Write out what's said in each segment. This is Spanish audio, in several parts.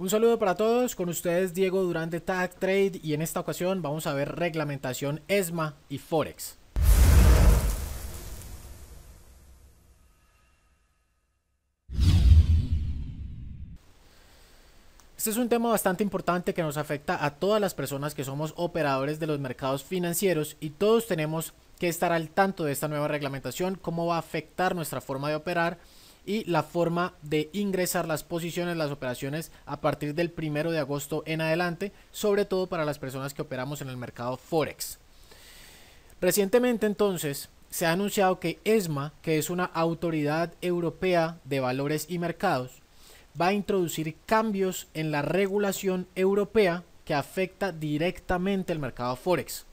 Un saludo para todos, con ustedes Diego durante Tag Trade y en esta ocasión vamos a ver reglamentación ESMA y Forex. Este es un tema bastante importante que nos afecta a todas las personas que somos operadores de los mercados financieros y todos tenemos que estar al tanto de esta nueva reglamentación, cómo va a afectar nuestra forma de operar y la forma de ingresar las posiciones, las operaciones a partir del primero de agosto en adelante, sobre todo para las personas que operamos en el mercado Forex. Recientemente entonces se ha anunciado que ESMA, que es una autoridad europea de valores y mercados, va a introducir cambios en la regulación europea que afecta directamente el mercado Forex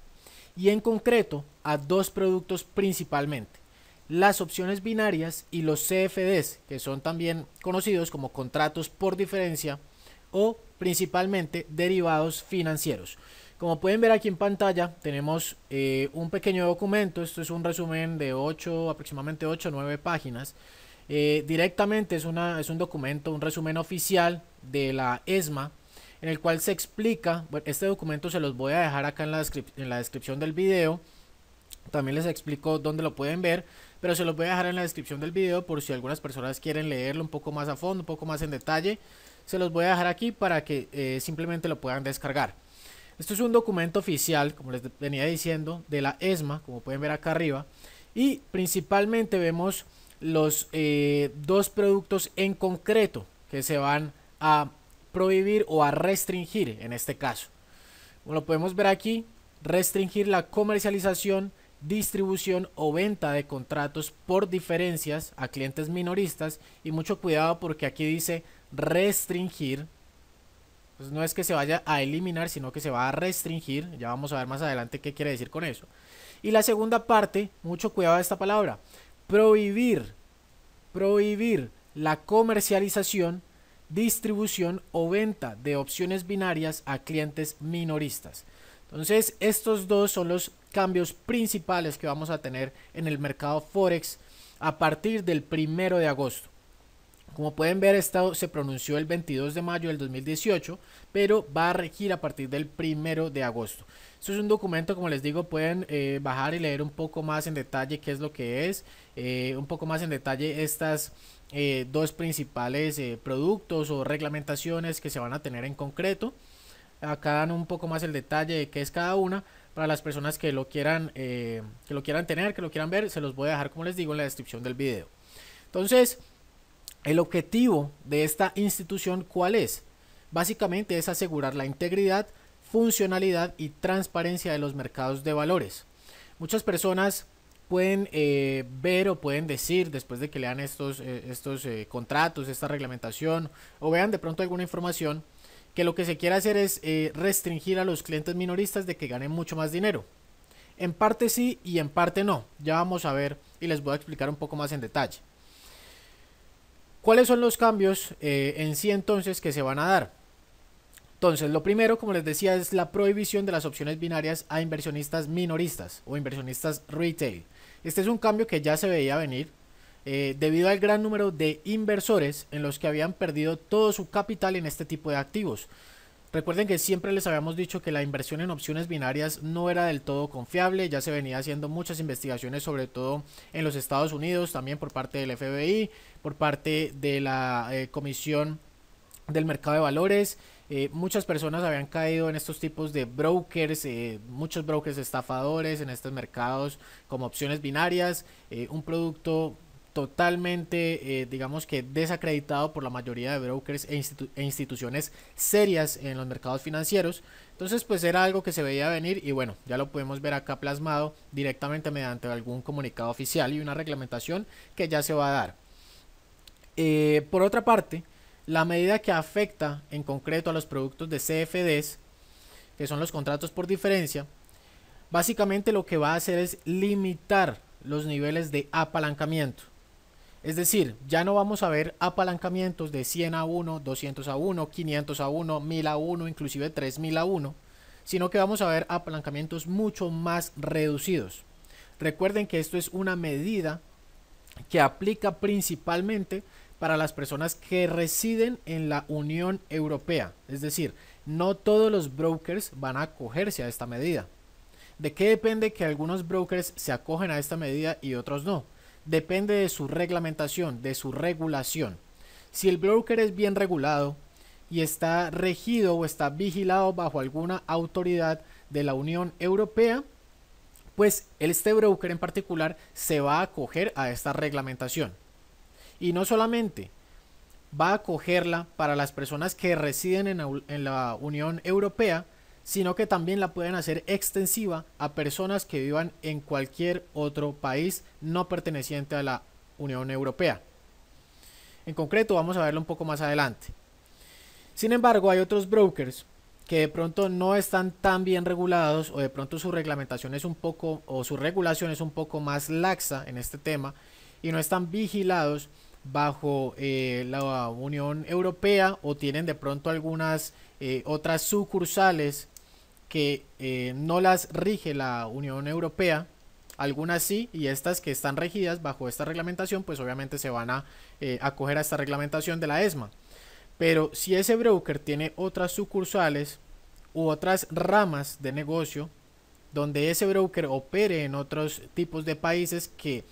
y en concreto a dos productos principalmente las opciones binarias y los CFDs, que son también conocidos como contratos por diferencia o principalmente derivados financieros. Como pueden ver aquí en pantalla, tenemos eh, un pequeño documento, esto es un resumen de 8, aproximadamente 8 o 9 páginas. Eh, directamente es, una, un documento, un resumen oficial de la ESMA, en el cual se explica, este documento se los voy a dejar acá en la, en la descripción del video, también les explico dónde lo pueden ver, pero se los voy a dejar en la descripción del video por si algunas personas quieren leerlo un poco más a fondo, un poco más en detalle. Se los voy a dejar aquí para que eh, simplemente lo puedan descargar. Esto es un documento oficial, como les venía diciendo, de la ESMA, como pueden ver acá arriba. Y principalmente vemos los eh, dos productos en concreto que se van a prohibir o a restringir en este caso. Como lo podemos ver aquí, restringir la comercialización distribución o venta de contratos por diferencias a clientes minoristas y mucho cuidado porque aquí dice restringir pues no es que se vaya a eliminar sino que se va a restringir ya vamos a ver más adelante qué quiere decir con eso y la segunda parte mucho cuidado de esta palabra prohibir prohibir la comercialización distribución o venta de opciones binarias a clientes minoristas entonces estos dos son los cambios principales que vamos a tener en el mercado Forex a partir del primero de agosto. Como pueden ver, esto se pronunció el 22 de mayo del 2018, pero va a regir a partir del primero de agosto. Esto es un documento, como les digo, pueden eh, bajar y leer un poco más en detalle qué es lo que es, eh, un poco más en detalle estas eh, dos principales productos o reglamentaciones que se van a tener en concreto. Acá dan un poco más el detalle de qué es cada una, para las personas que lo quieran eh, que lo quieran tener que lo quieran ver se los voy a dejar como les digo en la descripción del video entonces el objetivo de esta institución cuál es básicamente es asegurar la integridad funcionalidad y transparencia de los mercados de valores muchas personas pueden eh, ver o pueden decir después de que lean estos, eh, estos contratos, esta reglamentación o vean de pronto alguna información que lo que se quiere hacer es eh, restringir a los clientes minoristas de que ganen mucho más dinero. En parte sí y en parte no. Ya vamos a ver y les voy a explicar un poco más en detalle. ¿Cuáles son los cambios eh, en sí entonces que se van a dar? Entonces, lo primero, como les decía, es la prohibición de las opciones binarias a inversionistas minoristas o inversionistas retail. Este es un cambio que ya se veía venir, eh, debido al gran número de inversores en los que habían perdido todo su capital en este tipo de activos. Recuerden que siempre les habíamos dicho que la inversión en opciones binarias no era del todo confiable, ya se venía haciendo muchas investigaciones sobre todo en los Estados Unidos, también por parte del FBI, por parte de la eh, Comisión del Mercado de Valores. Eh, muchas personas habían caído en estos tipos de brokers, muchos brokers estafadores en estos mercados como opciones binarias, un producto totalmente, eh, digamos que desacreditado por la mayoría de brokers e, e, instituciones serias en los mercados financieros. Entonces, pues era algo que se veía venir y bueno, ya lo podemos ver acá plasmado directamente mediante algún comunicado oficial y una reglamentación que ya se va a dar. Eh, por otra parte, la medida que afecta en concreto a los productos de CFDs, que son los contratos por diferencia, básicamente lo que va a hacer es limitar los niveles de apalancamiento. Es decir, ya no vamos a ver apalancamientos de 100 a 1, 200 a 1, 500 a 1, 1000 a 1, inclusive 3000 a 1, sino que vamos a ver apalancamientos mucho más reducidos. Recuerden que esto es una medida que aplica principalmente para las personas que residen en la Unión Europea. Es decir, no todos los brokers van a acogerse a esta medida. ¿De qué depende que algunos brokers se acogen a esta medida y otros no? depende de su reglamentación, de su regulación. Si el broker es bien regulado y está regido o está vigilado bajo alguna autoridad de la Unión Europea, pues este broker en particular se va a acoger a esta reglamentación. Y no solamente va a acogerla para las personas que residen en la Unión Europea, sino que también la pueden hacer extensiva a personas que vivan en cualquier otro país no perteneciente a la Unión Europea. En concreto vamos a verlo un poco más adelante. Sin embargo, hay otros brokers que de pronto no están tan bien regulados o de pronto su reglamentación es un poco o su regulación es un poco más laxa en este tema y no están vigilados bajo eh, la Unión Europea o tienen de pronto algunas eh, otras sucursales que eh, no las rige la Unión Europea, algunas sí, y estas que están regidas bajo esta reglamentación, pues obviamente se van a eh, acoger a esta reglamentación de la ESMA. Pero si ese broker tiene otras sucursales u otras ramas de negocio, donde ese broker opere en otros tipos de países que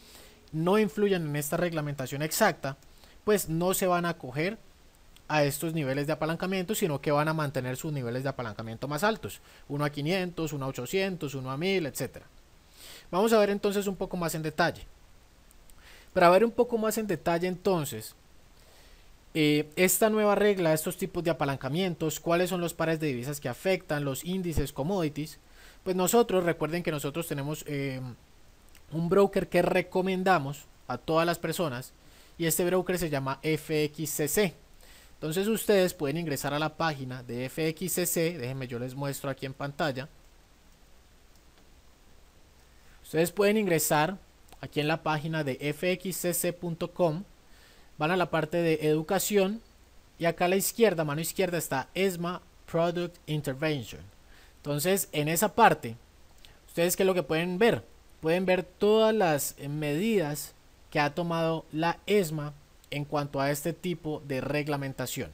no influyan en esta reglamentación exacta, pues no se van a acoger a estos niveles de apalancamiento, sino que van a mantener sus niveles de apalancamiento más altos, 1 a 500, 1 a 800, 1 a 1000, etc. Vamos a ver entonces un poco más en detalle. Para ver un poco más en detalle entonces, eh, esta nueva regla, estos tipos de apalancamientos, cuáles son los pares de divisas que afectan, los índices, commodities, pues nosotros, recuerden que nosotros tenemos em, un broker que recomendamos a todas las personas y este broker se llama FXCC. Entonces ustedes pueden ingresar a la página de FXCC, déjenme yo les muestro aquí en pantalla. Ustedes pueden ingresar aquí en la página de fxcc.com, van a la parte de educación y acá a la izquierda, mano izquierda está ESMA Product Intervention. Entonces en esa parte, ustedes qué es lo que pueden ver? Pueden ver todas las medidas que ha tomado la ESMA en cuanto a este tipo de reglamentación.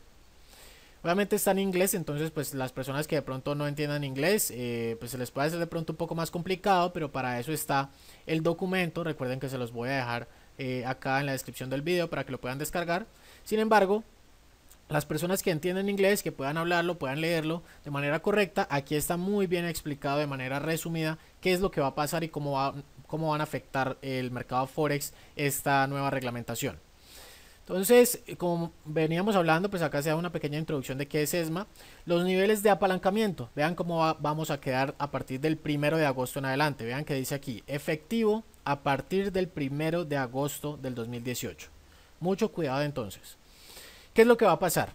Obviamente está en inglés, entonces pues las personas que de pronto no entiendan inglés, eh, pues se les puede hacer de pronto un poco más complicado, pero para eso está el documento. Recuerden que se los voy a dejar eh, acá en la descripción del video para que lo puedan descargar. Sin embargo, las personas que entienden inglés, que puedan hablarlo, puedan leerlo de manera correcta, aquí está muy bien explicado de manera resumida qué es lo que va a pasar y cómo, cómo van a afectar el mercado Forex esta nueva reglamentación. Entonces, eh, como veníamos hablando, pues acá se da una pequeña introducción de qué es ESMA. Los niveles de apalancamiento, vean cómo vamos a quedar a partir del primero de agosto en adelante. Vean que dice aquí, efectivo a partir del primero de agosto del 2018. Mucho cuidado entonces. ¿Qué es lo que va a pasar?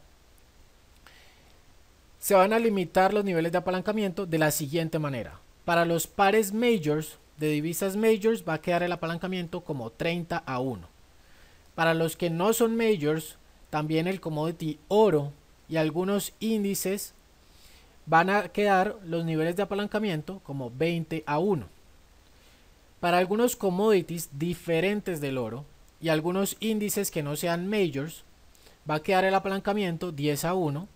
Se van a limitar los niveles de apalancamiento de la siguiente manera. Para los pares majors, de divisas majors, va a quedar el apalancamiento como 30 a 1. Para los que no son majors, también el commodity oro y algunos índices van a quedar los niveles de apalancamiento como 20 a 1. Para algunos commodities diferentes del oro y algunos índices que no sean majors, va a quedar el apalancamiento 10 a 1.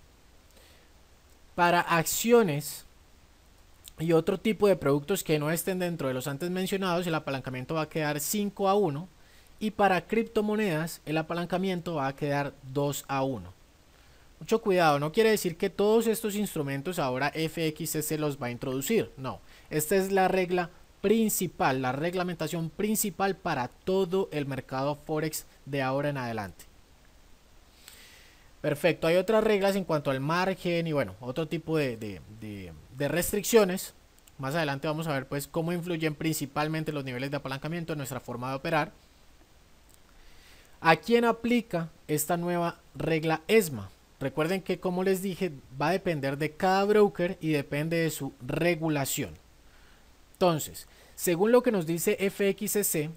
Para acciones y otro tipo de productos que no estén dentro de los antes mencionados, el apalancamiento va a quedar 5 a 1 y para criptomonedas el apalancamiento va a quedar 2 a 1. Mucho cuidado, no quiere decir que todos estos instrumentos ahora FX se los va a introducir. No, esta es la regla principal, la reglamentación principal para todo el mercado Forex de ahora en adelante. Perfecto, hay otras reglas en cuanto al margen y bueno, otro tipo de, de restricciones. Más adelante vamos a ver pues cómo influyen principalmente los niveles de apalancamiento en nuestra forma de operar. ¿A quién aplica esta nueva regla ESMA? Recuerden que como les dije va a depender de cada broker y depende de su regulación. Entonces, según lo que nos dice FXC,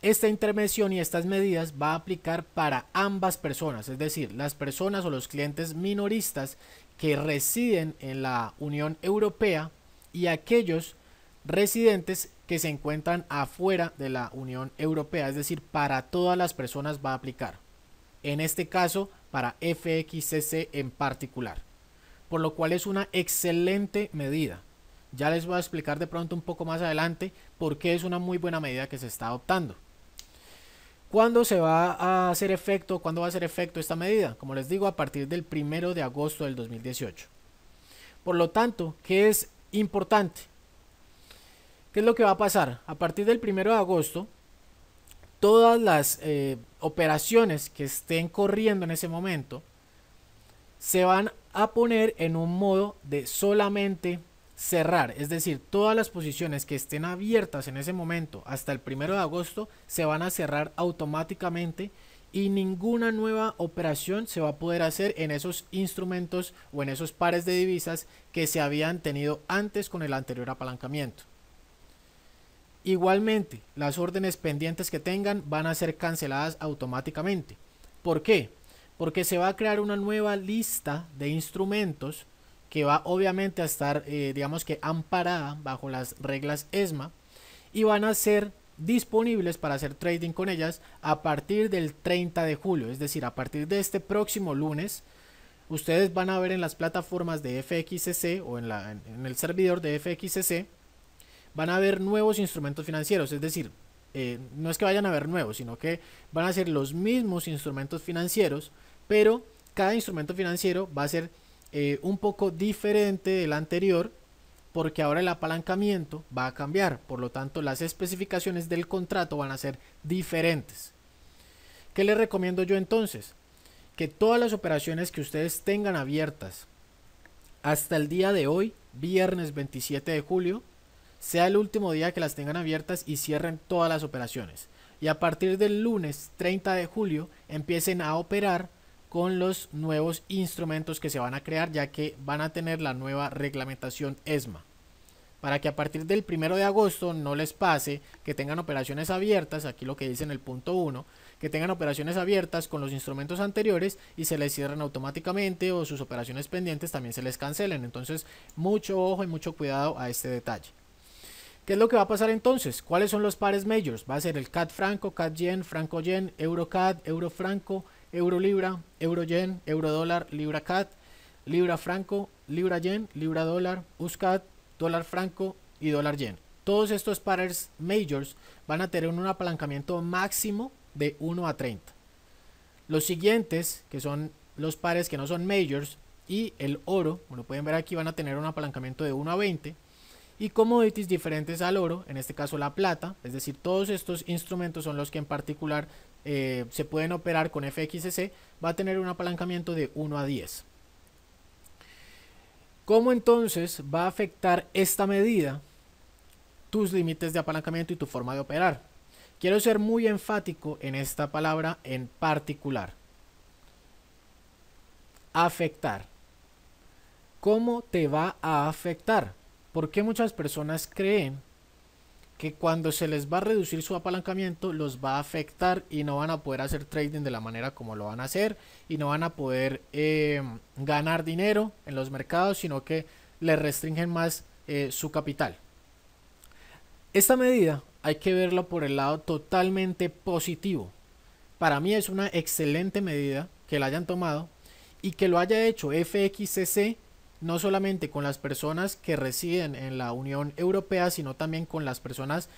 esta intervención y estas medidas va a aplicar para ambas personas, es decir, las personas o los clientes minoristas que residen en la Unión Europea y aquellos residentes que se encuentran afuera de la Unión Europea, es decir, para todas las personas va a aplicar. En este caso, para FXCC en particular. Por lo cual es una excelente medida. Ya les voy a explicar de pronto un poco más adelante por qué es una muy buena medida que se está adoptando. ¿Cuándo se va a hacer efecto? ¿Cuándo va a hacer efecto esta medida? Como les digo, a partir del primero de agosto del 2018. Por lo tanto, ¿qué es importante? ¿Qué es lo que va a pasar? A partir del 1 de agosto, todas las eh, operaciones que estén corriendo en ese momento se van a poner en un modo de solamente cerrar. Es decir, todas las posiciones que estén abiertas en ese momento hasta el 1 de agosto se van a cerrar automáticamente y ninguna nueva operación se va a poder hacer en esos instrumentos o en esos pares de divisas que se habían tenido antes con el anterior apalancamiento. Igualmente, las órdenes pendientes que tengan van a ser canceladas automáticamente. ¿Por qué? Porque se va a crear una nueva lista de instrumentos que va obviamente a estar, eh, digamos que amparada bajo las reglas ESMA y van a ser disponibles para hacer trading con ellas a partir del 30 de julio, es decir, a partir de este próximo lunes. Ustedes van a ver en las plataformas de FXCC o en, en el servidor de FXCC van a haber nuevos instrumentos financieros, es decir, eh, no es que vayan a haber nuevos, sino que van a ser los mismos instrumentos financieros, pero cada instrumento financiero va a ser eh, un poco diferente del anterior, porque ahora el apalancamiento va a cambiar, por lo tanto las especificaciones del contrato van a ser diferentes. ¿Qué les recomiendo yo entonces? Que todas las operaciones que ustedes tengan abiertas hasta el día de hoy, viernes 27 de julio, sea el último día que las tengan abiertas y cierren todas las operaciones. Y a partir del lunes 30 de julio empiecen a operar con los nuevos instrumentos que se van a crear ya que van a tener la nueva reglamentación ESMA. Para que a partir del 1 de agosto no les pase que tengan operaciones abiertas, aquí lo que dice en el punto 1, que tengan operaciones abiertas con los instrumentos anteriores y se les cierren automáticamente o sus operaciones pendientes también se les cancelen. Entonces mucho ojo y mucho cuidado a este detalle. ¿Qué es lo que va a pasar entonces? ¿Cuáles son los pares majors? Va a ser el CAD franco, CAD yen, franco yen, euro CAD, euro franco, euro libra, euro yen, euro dólar, libra CAD, libra franco, libra yen, libra dólar, USCAD, dólar franco y dólar yen. Todos estos pares majors van a tener un apalancamiento máximo de 1 a 30. Los siguientes, que son los pares que no son majors, y el oro, como lo pueden ver aquí, van a tener un apalancamiento de 1 a 20 y commodities diferentes al oro, en este caso la plata, es decir, todos estos instrumentos son los que en particular eh, se pueden operar con FXC, va a tener un apalancamiento de 1 a 10. ¿Cómo entonces va a afectar esta medida tus límites de apalancamiento y tu forma de operar? Quiero ser muy enfático en esta palabra en particular. Afectar. ¿Cómo te va a afectar? ¿Por qué muchas personas creen que cuando se les va a reducir su apalancamiento los va a afectar y no van a poder hacer trading de la manera como lo van a hacer y no van a poder eh, ganar dinero en los mercados, sino que les restringen más eh, su capital. Esta medida hay que verla por el lado totalmente positivo. Para mí es una excelente medida que la hayan tomado y que lo haya hecho FXCC no solamente con las personas que residen en la Unión Europea, sino también con las personas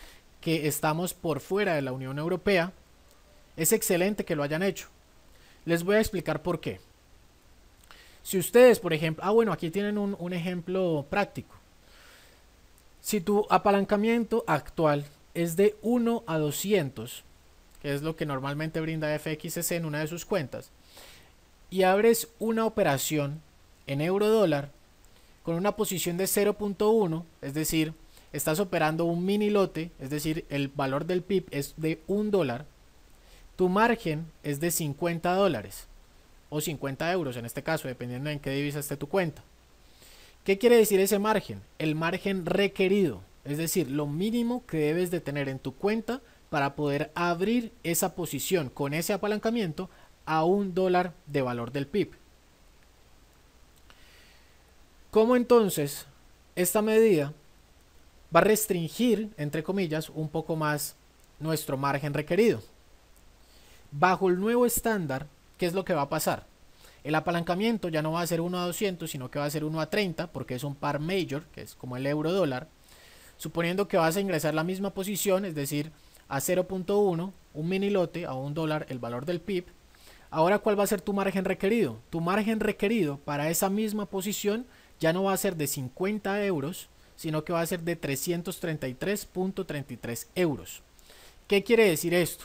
que estamos por fuera de la Unión Europea, es excelente que lo hayan hecho. Les voy a explicar por qué. Si ustedes, por ejemplo, ah bueno, aquí tienen un, ejemplo práctico. Si tu apalancamiento actual es de 1 a 200, que es lo que normalmente brinda FXC en una de sus cuentas, y abres una operación en euro dólar, con una posición de 0.1, es decir, estás operando un mini lote, es decir, el valor del PIB es de un dólar, tu margen es de 50 dólares o 50 euros en este caso, dependiendo en qué divisa esté tu cuenta. ¿Qué quiere decir ese margen? El margen requerido, es decir, lo mínimo que debes de tener en tu cuenta para poder abrir esa posición con ese apalancamiento a un dólar de valor del PIB. ¿Cómo entonces esta medida va a restringir, entre comillas, un poco más nuestro margen requerido? Bajo el nuevo estándar, ¿qué es lo que va a pasar? El apalancamiento ya no va a ser 1 a 200, sino que va a ser 1 a 30, porque es un par major, que es como el euro dólar. Suponiendo que vas a ingresar la misma posición, es decir, a 0.1, un mini a un dólar el valor del PIB. Ahora, ¿cuál va a ser tu margen requerido? Tu margen requerido para esa misma posición ya no va a ser de 50 euros, sino que va a ser de 333.33 euros. ¿Qué quiere decir esto?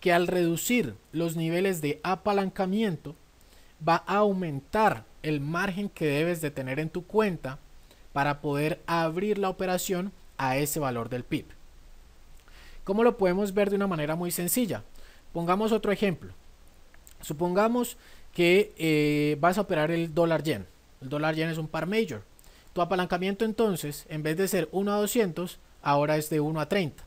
Que al reducir los niveles de apalancamiento, va a aumentar el margen que debes de tener en tu cuenta para poder abrir la operación a ese valor del PIB. ¿Cómo lo podemos ver de una manera muy sencilla? Pongamos otro ejemplo. Supongamos que eh, vas a operar el dólar yen. El dólar yen es un par major. Tu apalancamiento entonces, en vez de ser 1 a 200, ahora es de 1 a 30.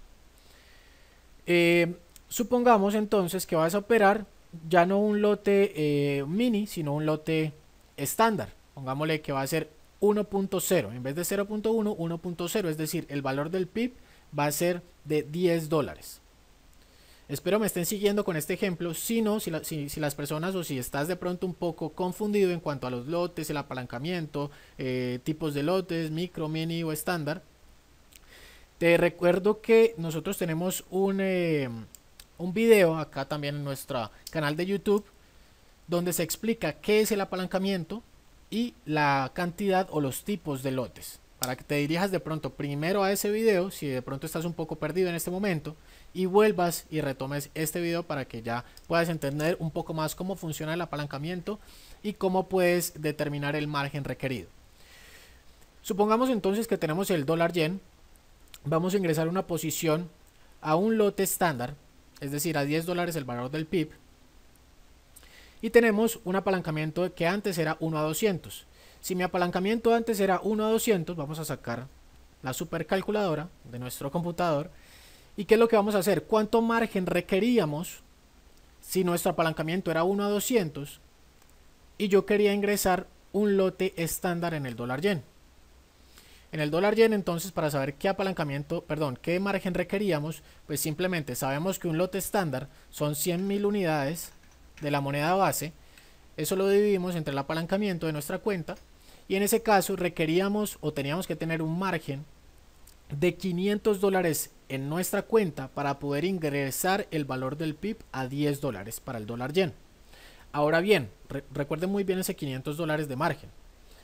Eh, supongamos entonces que vas a operar ya no un lote eh, mini, sino un lote estándar. Pongámosle que va a ser 1.0. En vez de 0.1, 1.0. Es decir, el valor del PIB va a ser de 10 dólares. Espero me estén siguiendo con este ejemplo, si, no, si, las personas o si estás de pronto un poco confundido en cuanto a los lotes, el apalancamiento, eh, tipos de lotes, micro, mini o estándar. Te recuerdo que nosotros tenemos un, eh, un video acá también en nuestro canal de YouTube donde se explica qué es el apalancamiento y la cantidad o los tipos de lotes. Para que te dirijas de pronto primero a ese video si de pronto estás un poco perdido en este momento y vuelvas y retomes este video para que ya puedas entender un poco más cómo funciona el apalancamiento y cómo puedes determinar el margen requerido. Supongamos entonces que tenemos el dólar yen, vamos a ingresar una posición a un lote estándar, es decir, a 10 dólares el valor del PIB, y tenemos un apalancamiento que antes era 1 a 200. Si mi apalancamiento antes era 1 a 200, vamos a sacar la supercalculadora de nuestro computador ¿Y qué es lo que vamos a hacer? ¿Cuánto margen requeríamos si nuestro apalancamiento era 1 a 200 y yo quería ingresar un lote estándar en el dólar yen? En el dólar yen entonces para saber qué apalancamiento, perdón, qué margen requeríamos, pues simplemente sabemos que un lote estándar son 100.000 unidades de la moneda base, eso lo dividimos entre el apalancamiento de nuestra cuenta y en ese caso requeríamos o teníamos que tener un margen de 500 dólares en nuestra cuenta para poder ingresar el valor del PIB a 10 dólares para el dólar yen. Ahora bien, recuerden muy bien ese 500 dólares de margen.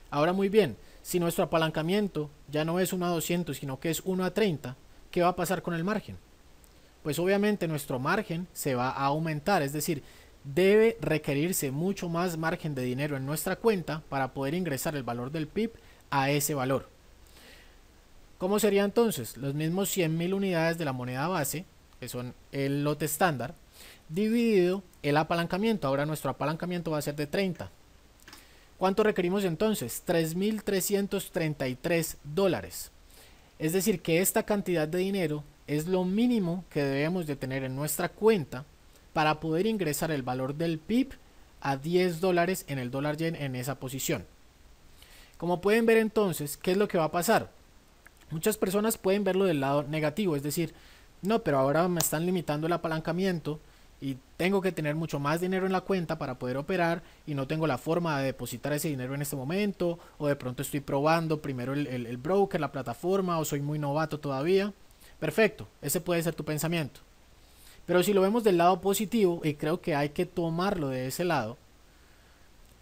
Ahora muy bien, si nuestro apalancamiento ya no es 1 a 200, sino que es 1 a 30, ¿qué va a pasar con el margen? Pues obviamente nuestro margen se va a aumentar, es decir, debe requerirse mucho más margen de dinero en nuestra cuenta para poder ingresar el valor del PIB a ese valor. ¿Cómo sería entonces? Los mismos 100.000 unidades de la moneda base, que son el lote estándar, dividido el apalancamiento. Ahora nuestro apalancamiento va a ser de 30. ¿Cuánto requerimos entonces? 3.333 dólares. Es decir, que esta cantidad de dinero es lo mínimo que debemos de tener en nuestra cuenta para poder ingresar el valor del PIB a 10 dólares en el dólar yen en esa posición. Como pueden ver entonces, ¿qué es lo que va a pasar? Muchas personas pueden verlo del lado negativo, es decir, no, pero ahora me están limitando el apalancamiento y tengo que tener mucho más dinero en la cuenta para poder operar y no tengo la forma de depositar ese dinero en este momento o de pronto estoy probando primero el, broker, la plataforma o soy muy novato todavía. Perfecto, ese puede ser tu pensamiento. Pero si lo vemos del lado positivo, y creo que hay que tomarlo de ese lado,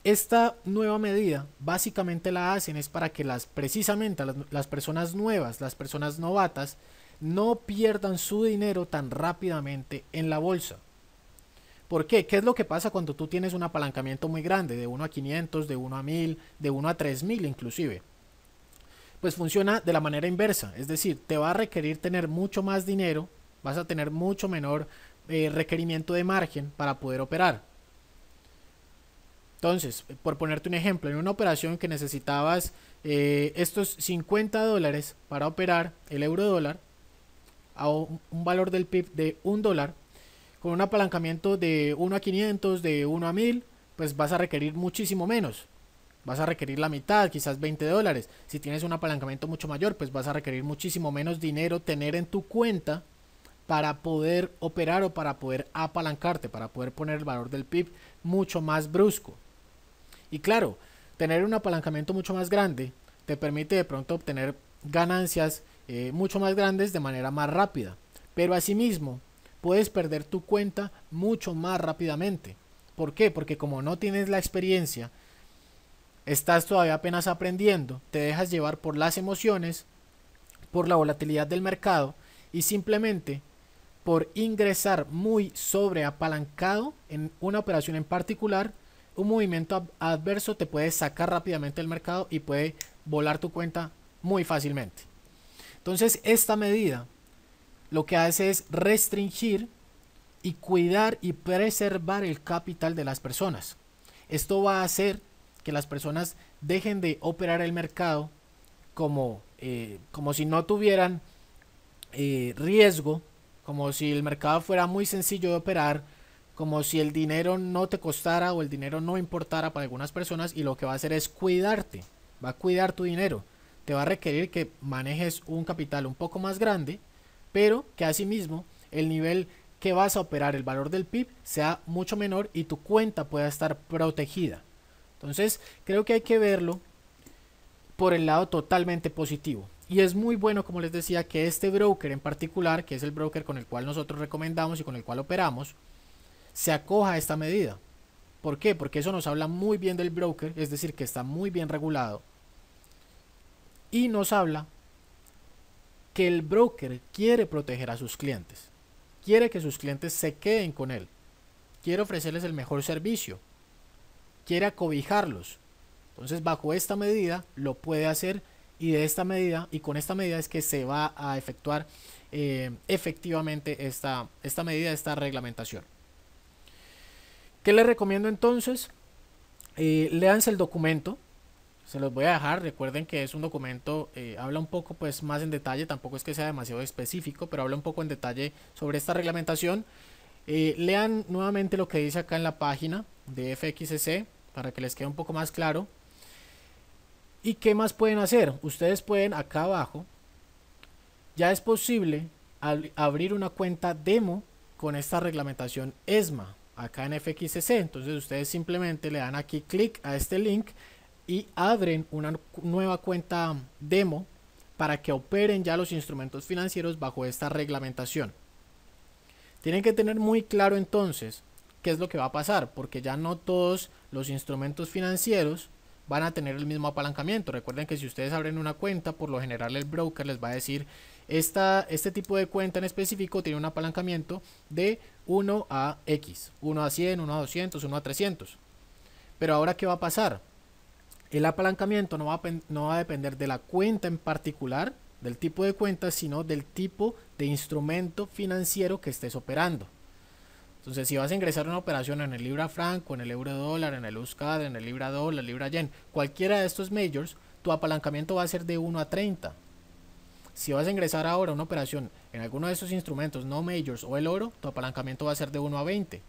esta nueva medida básicamente la hacen es para que las precisamente las, personas nuevas, las personas novatas, no pierdan su dinero tan rápidamente en la bolsa. ¿Por qué? ¿Qué es lo que pasa cuando tú tienes un apalancamiento muy grande, de 1 a 500, de 1 a 1000, de 1 a 3000 inclusive? Pues funciona de la manera inversa, es decir, te va a requerir tener mucho más dinero, vas a tener mucho menor eh, requerimiento de margen para poder operar entonces, por ponerte un ejemplo, en una operación que necesitabas eh, estos 50 dólares para operar el euro dólar a un, valor del PIB de 1 dólar, con un apalancamiento de 1 a 500, de 1 a 1000, pues vas a requerir muchísimo menos. Vas a requerir la mitad, quizás 20 dólares. Si tienes un apalancamiento mucho mayor, pues vas a requerir muchísimo menos dinero tener en tu cuenta para poder operar o para poder apalancarte, para poder poner el valor del PIB mucho más brusco. Y claro, tener un apalancamiento mucho más grande te permite de pronto obtener ganancias eh, mucho más grandes de manera más rápida. Pero asimismo, puedes perder tu cuenta mucho más rápidamente. ¿Por qué? Porque como no tienes la experiencia, estás todavía apenas aprendiendo, te dejas llevar por las emociones, por la volatilidad del mercado y simplemente por ingresar muy sobreapalancado en una operación en particular un movimiento adverso te puede sacar rápidamente del mercado y puede volar tu cuenta muy fácilmente. Entonces, esta medida lo que hace es restringir y cuidar y preservar el capital de las personas. Esto va a hacer que las personas dejen de operar el mercado como, eh, como si no tuvieran eh, riesgo, como si el mercado fuera muy sencillo de operar, como si el dinero no te costara o el dinero no importara para algunas personas y lo que va a hacer es cuidarte, va a cuidar tu dinero, te va a requerir que manejes un capital un poco más grande, pero que asimismo el nivel que vas a operar, el valor del PIB, sea mucho menor y tu cuenta pueda estar protegida. Entonces, creo que hay que verlo por el lado totalmente positivo. Y es muy bueno, como les decía, que este broker en particular, que es el broker con el cual nosotros recomendamos y con el cual operamos, se acoja a esta medida. ¿Por qué? Porque eso nos habla muy bien del broker, es decir, que está muy bien regulado. Y nos habla que el broker quiere proteger a sus clientes, quiere que sus clientes se queden con él, quiere ofrecerles el mejor servicio, quiere acobijarlos. Entonces, bajo esta medida lo puede hacer y de esta medida y con esta medida es que se va a efectuar eh, efectivamente esta, esta medida, esta reglamentación. ¿Qué les recomiendo entonces? Eh, leanse el documento. Se los voy a dejar. Recuerden que es un documento, eh, habla un poco pues más en detalle, tampoco es que sea demasiado específico, pero habla un poco en detalle sobre esta reglamentación. Eh, lean nuevamente lo que dice acá en la página de FXC para que les quede un poco más claro. ¿Y qué más pueden hacer? Ustedes pueden acá abajo, ya es posible abrir una cuenta demo con esta reglamentación ESMA acá en FXC. Entonces ustedes simplemente le dan aquí clic a este link y abren una nueva cuenta demo para que operen ya los instrumentos financieros bajo esta reglamentación. Tienen que tener muy claro entonces qué es lo que va a pasar, porque ya no todos los instrumentos financieros van a tener el mismo apalancamiento. Recuerden que si ustedes abren una cuenta, por lo general el broker les va a decir, esta, este tipo de cuenta en específico tiene un apalancamiento de 1 a X, 1 a 100, 1 a 200, 1 a 300. Pero ahora, ¿qué va a pasar? El apalancamiento no va, a, depender de la cuenta en particular, del tipo de cuenta, sino del tipo de instrumento financiero que estés operando. Entonces, si vas a ingresar una operación en el libra franco, en el euro dólar, en el USCAD, en el libra dólar, libra yen, cualquiera de estos majors, tu apalancamiento va a ser de 1 a 30. Si vas a ingresar ahora una operación en alguno de esos instrumentos no majors o el oro, tu apalancamiento va a ser de 1 a 20.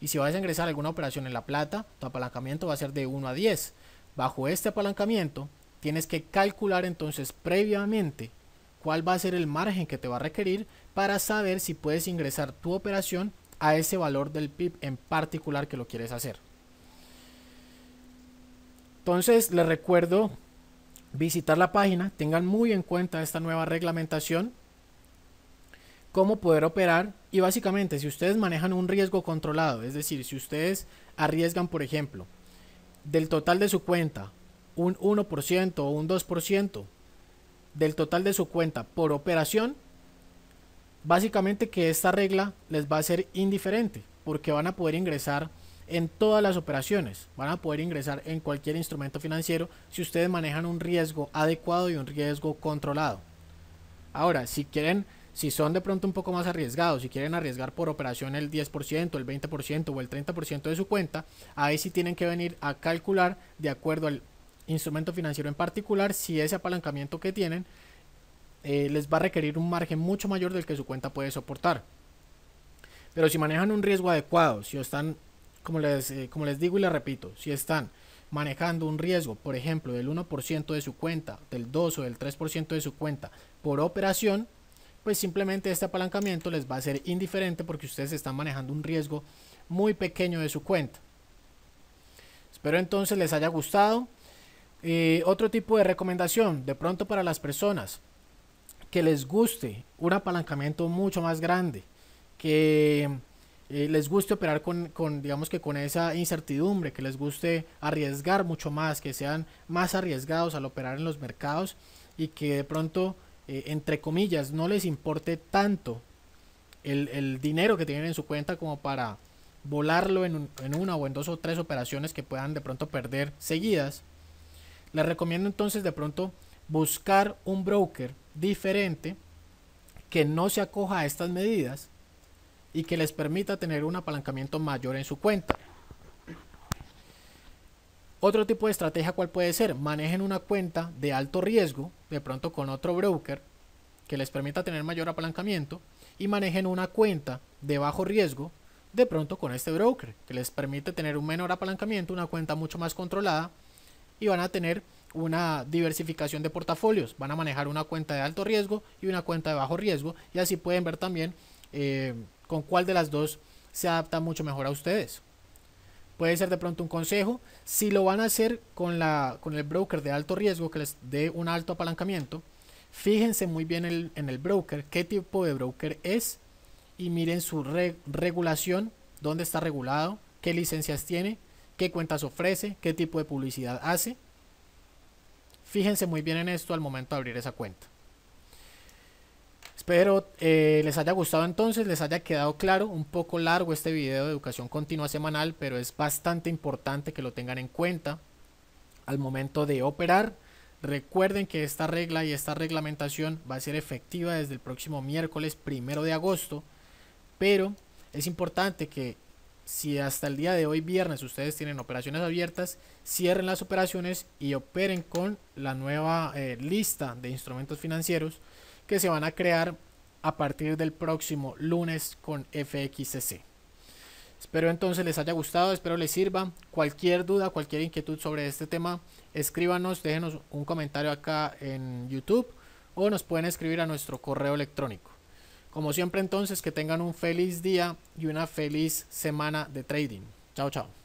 Y si vas a ingresar alguna operación en la plata, tu apalancamiento va a ser de 1 a 10. Bajo este apalancamiento, tienes que calcular entonces previamente cuál va a ser el margen que te va a requerir para saber si puedes ingresar tu operación a ese valor del PIB en particular que lo quieres hacer. Entonces, les recuerdo visitar la página, tengan muy en cuenta esta nueva reglamentación, cómo poder operar y básicamente si ustedes manejan un riesgo controlado, es decir, si ustedes arriesgan, por ejemplo, del total de su cuenta, un 1% o un 2% del total de su cuenta por operación, básicamente que esta regla les va a ser indiferente porque van a poder ingresar en todas las operaciones. Van a poder ingresar en cualquier instrumento financiero si ustedes manejan un riesgo adecuado y un riesgo controlado. Ahora, si quieren, si son de pronto un poco más arriesgados, si quieren arriesgar por operación el 10%, el 20% o el 30% de su cuenta, ahí sí tienen que venir a calcular de acuerdo al instrumento financiero en particular si ese apalancamiento que tienen eh, les va a requerir un margen mucho mayor del que su cuenta puede soportar. Pero si manejan un riesgo adecuado, si están como les, eh, como les digo y les repito, si están manejando un riesgo, por ejemplo, del 1% de su cuenta, del 2 o del 3% de su cuenta por operación, pues simplemente este apalancamiento les va a ser indiferente porque ustedes están manejando un riesgo muy pequeño de su cuenta. Espero entonces les haya gustado. Eh, otro tipo de recomendación, de pronto para las personas que les guste un apalancamiento mucho más grande, que eh, les guste operar con, con, digamos que con esa incertidumbre, que les guste arriesgar mucho más, que sean más arriesgados al operar en los mercados y que de pronto, eh, entre comillas, no les importe tanto el, dinero que tienen en su cuenta como para volarlo en, en una o en dos o tres operaciones que puedan de pronto perder seguidas. Les recomiendo entonces de pronto buscar un broker diferente que no se acoja a estas medidas y que les permita tener un apalancamiento mayor en su cuenta. Otro tipo de estrategia, ¿cuál puede ser? Manejen una cuenta de alto riesgo, de pronto con otro broker, que les permita tener mayor apalancamiento, y manejen una cuenta de bajo riesgo, de pronto con este broker, que les permite tener un menor apalancamiento, una cuenta mucho más controlada, y van a tener una diversificación de portafolios. Van a manejar una cuenta de alto riesgo y una cuenta de bajo riesgo, y así pueden ver también eh, con cuál de las dos se adapta mucho mejor a ustedes. Puede ser de pronto un consejo. Si lo van a hacer con, la, con el broker de alto riesgo que les dé un alto apalancamiento, fíjense muy bien en el broker, qué tipo de broker es y miren su regulación, dónde está regulado, qué licencias tiene, qué cuentas ofrece, qué tipo de publicidad hace. Fíjense muy bien en esto al momento de abrir esa cuenta. Espero eh, les haya gustado entonces, les haya quedado claro, un poco largo este video de educación continua semanal, pero es bastante importante que lo tengan en cuenta al momento de operar. Recuerden que esta regla y esta reglamentación va a ser efectiva desde el próximo miércoles primero de agosto, pero es importante que si hasta el día de hoy viernes ustedes tienen operaciones abiertas, cierren las operaciones y operen con la nueva eh, lista de instrumentos financieros que se van a crear a partir del próximo lunes con FXCC. Espero entonces les haya gustado, espero les sirva. Cualquier duda, cualquier inquietud sobre este tema, escríbanos, déjenos un comentario acá en YouTube o nos pueden escribir a nuestro correo electrónico. Como siempre entonces, que tengan un feliz día y una feliz semana de trading. Chao, chao.